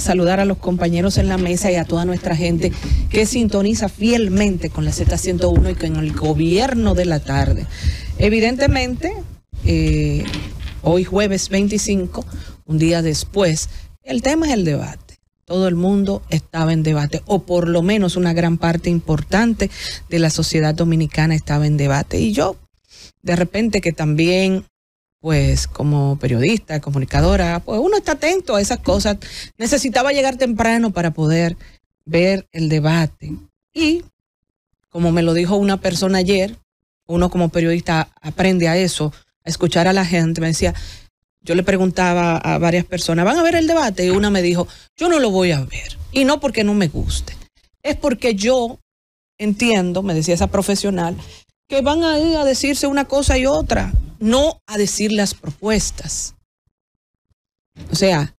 saludar a los compañeros en la mesa y a toda nuestra gente que sintoniza fielmente con la Z101 y con el gobierno de la tarde. Evidentemente, eh, hoy jueves 25, un día después, el tema es el debate todo el mundo estaba en debate, o por lo menos una gran parte importante de la sociedad dominicana estaba en debate. Y yo, de repente que también pues como periodista, comunicadora, pues uno está atento a esas cosas. Necesitaba llegar temprano para poder ver el debate. Y, como me lo dijo una persona ayer, uno como periodista aprende a eso, a escuchar a la gente. Me decía, yo le preguntaba a varias personas, ¿van a ver el debate? Y una me dijo, yo no lo voy a ver. Y no porque no me guste, es porque yo entiendo, me decía esa profesional, que van a ir a decirse una cosa y otra no a decir las propuestas. O sea,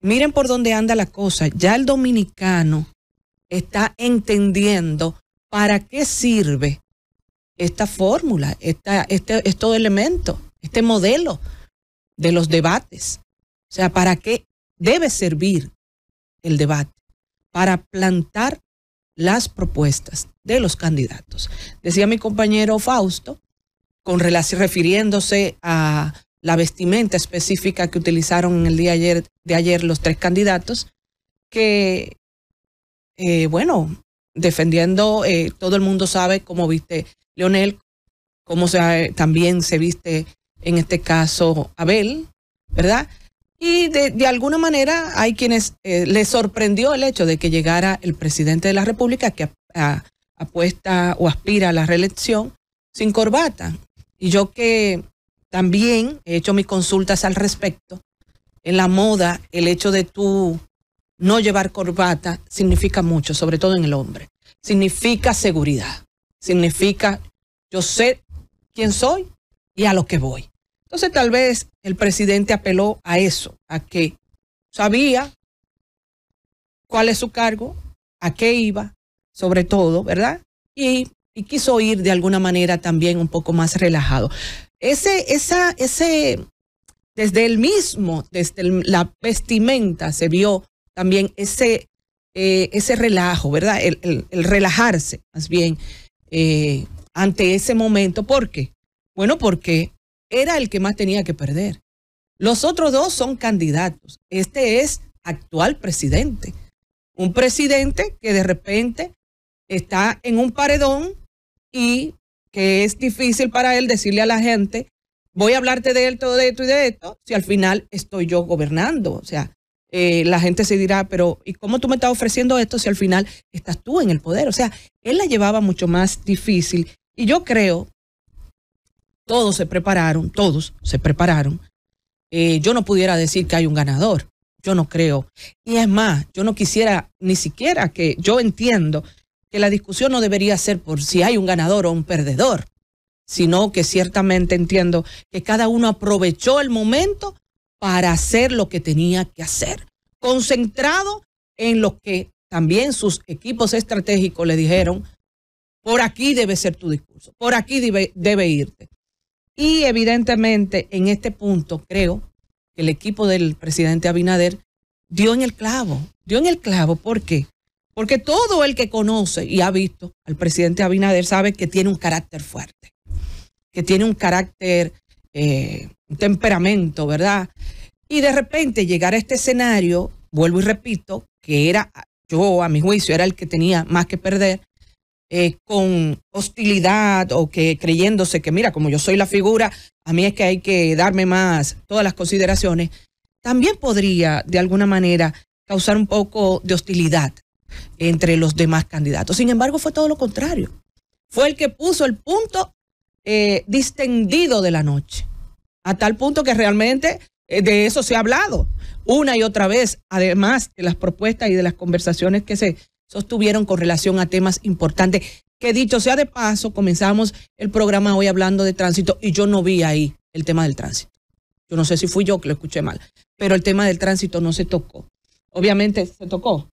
miren por dónde anda la cosa. Ya el dominicano está entendiendo para qué sirve esta fórmula, esta, este, este elemento, este modelo de los debates. O sea, para qué debe servir el debate, para plantar las propuestas de los candidatos. Decía mi compañero Fausto con relación refiriéndose a la vestimenta específica que utilizaron en el día ayer, de ayer los tres candidatos, que, eh, bueno, defendiendo, eh, todo el mundo sabe cómo viste Leonel, cómo también se viste en este caso Abel, ¿verdad? Y de, alguna manera hay quienes eh, les sorprendió el hecho de que llegara el presidente de la República que apuesta o aspira a la reelección sin corbata. Y yo que también he hecho mis consultas al respecto, en la moda el hecho de tú no llevar corbata significa mucho, sobre todo en el hombre. Significa seguridad, significa yo sé quién soy y a lo que voy. Entonces tal vez el presidente apeló a eso, a que sabía cuál es su cargo, a qué iba, sobre todo, ¿verdad? Y y quiso ir de alguna manera también un poco más relajado. Ese, esa, ese, desde el mismo, desde la vestimenta se vio también ese, eh, ese relajo, ¿verdad? El, relajarse, más bien, eh, ante ese momento. ¿Por qué? Bueno, porque era el que más tenía que perder. Los otros dos son candidatos. Este es actual presidente. Un presidente que de repente está en un paredón y que es difícil para él decirle a la gente, voy a hablarte de él, todo de esto y de esto, si al final estoy yo gobernando. O sea, eh, la gente se dirá, pero ¿y cómo tú me estás ofreciendo esto si al final estás tú en el poder? O sea, él la llevaba mucho más difícil. Y yo creo, todos se prepararon, todos se prepararon. Eh, yo no pudiera decir que hay un ganador, yo no creo. Y es más, yo no quisiera ni siquiera que, yo entiendo que la discusión no debería ser por si hay un ganador o un perdedor, sino que ciertamente entiendo que cada uno aprovechó el momento para hacer lo que tenía que hacer, concentrado en lo que también sus equipos estratégicos le dijeron, por aquí debe ser tu discurso, por aquí debe, irte. Y evidentemente en este punto creo que el equipo del presidente Abinader dio en el clavo, dio en el clavo, ¿por qué? Porque todo el que conoce y ha visto al presidente Abinader sabe que tiene un carácter fuerte, que tiene un carácter, eh, un temperamento, ¿verdad? Y de repente llegar a este escenario, vuelvo y repito, que era, yo a mi juicio, era el que tenía más que perder, eh, con hostilidad o que creyéndose que, mira, como yo soy la figura, a mí es que hay que darme más todas las consideraciones, también podría, de alguna manera, causar un poco de hostilidad entre los demás candidatos. Sin embargo, fue todo lo contrario. Fue el que puso el punto eh, distendido de la noche, a tal punto que realmente eh, de eso se ha hablado una y otra vez, además de las propuestas y de las conversaciones que se sostuvieron con relación a temas importantes. Que dicho sea de paso, comenzamos el programa hoy hablando de tránsito y yo no vi ahí el tema del tránsito. Yo no sé si fui yo que lo escuché mal, pero el tema del tránsito no se tocó. Obviamente se tocó.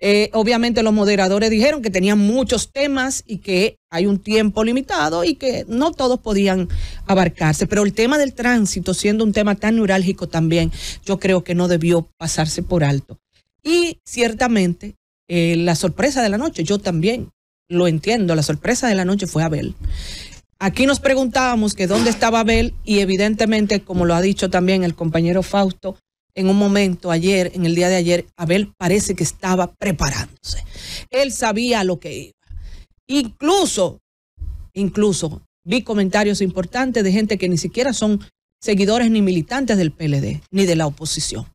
Eh, obviamente los moderadores dijeron que tenían muchos temas y que hay un tiempo limitado y que no todos podían abarcarse. Pero el tema del tránsito, siendo un tema tan neurálgico también, yo creo que no debió pasarse por alto. Y ciertamente eh, la sorpresa de la noche, yo también lo entiendo, la sorpresa de la noche fue Abel. Aquí nos preguntábamos que dónde estaba Abel y evidentemente, como lo ha dicho también el compañero Fausto, en un momento ayer, en el día de ayer, Abel parece que estaba preparándose. Él sabía lo que iba. Incluso, incluso vi comentarios importantes de gente que ni siquiera son seguidores ni militantes del PLD, ni de la oposición,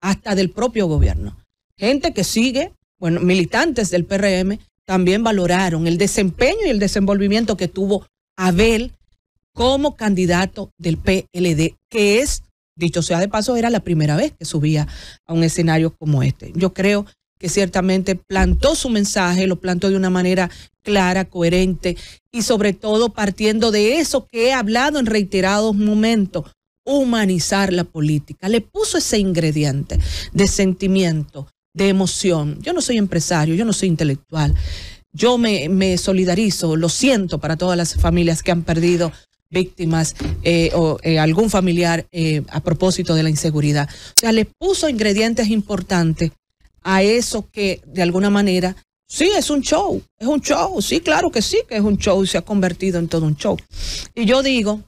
hasta del propio gobierno. Gente que sigue, bueno, militantes del PRM también valoraron el desempeño y el desenvolvimiento que tuvo Abel como candidato del PLD, que es Dicho sea de paso, era la primera vez que subía a un escenario como este. Yo creo que ciertamente plantó su mensaje, lo plantó de una manera clara, coherente y sobre todo partiendo de eso que he hablado en reiterados momentos, humanizar la política. Le puso ese ingrediente de sentimiento, de emoción. Yo no soy empresario, yo no soy intelectual. Yo me, solidarizo, lo siento para todas las familias que han perdido víctimas eh, o eh, algún familiar eh, a propósito de la inseguridad. O sea, le puso ingredientes importantes a eso que de alguna manera, sí, es un show, es un show, sí, claro que sí, que es un show y se ha convertido en todo un show. Y yo digo,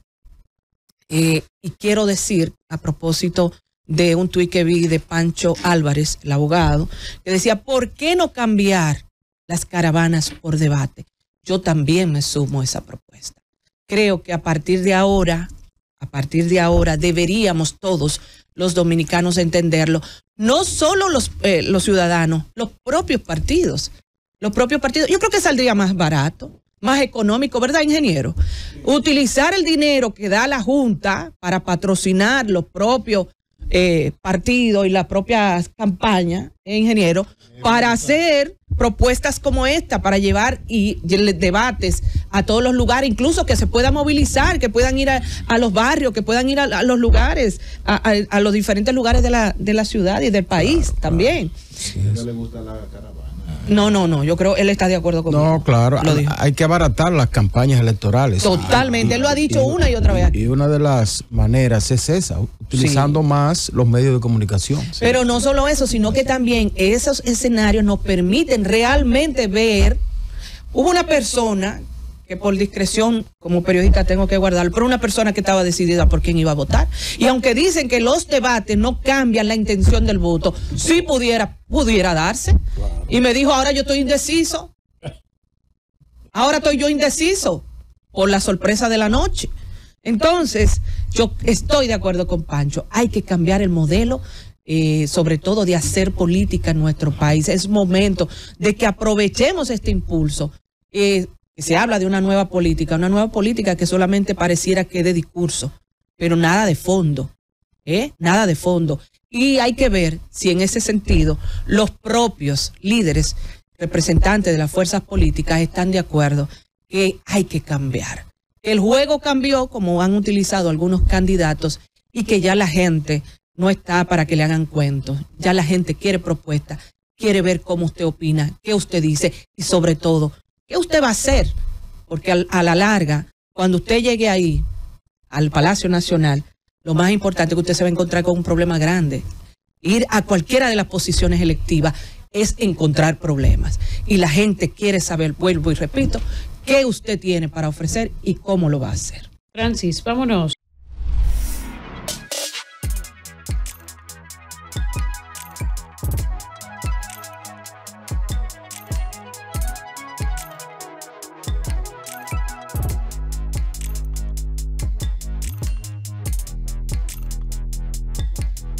y quiero decir a propósito de un tweet que vi de Pancho Álvarez, el abogado, que decía, ¿por qué no cambiar las caravanas por debate? Yo también me sumo a esa propuesta creo que a partir de ahora, a partir de ahora deberíamos todos los dominicanos entenderlo, no solo los, eh, los ciudadanos, los propios partidos, los propios partidos. Yo creo que saldría más barato, más económico, ¿verdad, ingeniero? Utilizar el dinero que da la Junta para patrocinar los propios eh, partido y las propias campañas, ingeniero, para hacer propuestas como esta, para llevar y, debates a todos los lugares, incluso que se pueda movilizar, que puedan ir a, los barrios, que puedan ir a, los lugares, a, los diferentes lugares de la, de la ciudad y del país también. No, no, no. Yo creo él está de acuerdo conmigo. No, claro. hay que abaratar las campañas electorales. Totalmente. él lo ha dicho una y otra vez. Y una de las maneras es esa, utilizando más los medios de comunicación. Pero no solo eso, sino que también esos escenarios nos permiten realmente ver. Hubo una persona que por discreción como periodista tengo que guardar pero una persona que estaba decidida por quién iba a votar. Y aunque dicen que los debates no cambian la intención del voto, sí pudiera, pudiera darse. Y me dijo, ahora yo estoy indeciso. Ahora estoy yo indeciso por la sorpresa de la noche. Entonces, yo estoy de acuerdo con Pancho, hay que cambiar el modelo eh, sobre todo de hacer política en nuestro país. Es momento de que aprovechemos este impulso. Eh, que Se habla de una nueva política, una nueva política que solamente pareciera que de discurso, pero nada de fondo, ¿eh? Nada de fondo. Y hay que ver si en ese sentido los propios líderes, representantes de las fuerzas políticas están de acuerdo que hay que cambiar. El juego cambió como han utilizado algunos candidatos y que ya la gente no está para que le hagan cuentos. Ya la gente quiere propuestas, quiere ver cómo usted opina, qué usted dice y sobre todo ¿Qué usted va a hacer? Porque a la larga, cuando usted llegue ahí, al Palacio Nacional, lo más importante es que usted se va a encontrar con un problema grande. Ir a cualquiera de las posiciones electivas es encontrar problemas. Y la gente quiere saber, vuelvo y repito, qué usted tiene para ofrecer y cómo lo va a hacer. Francis, vámonos.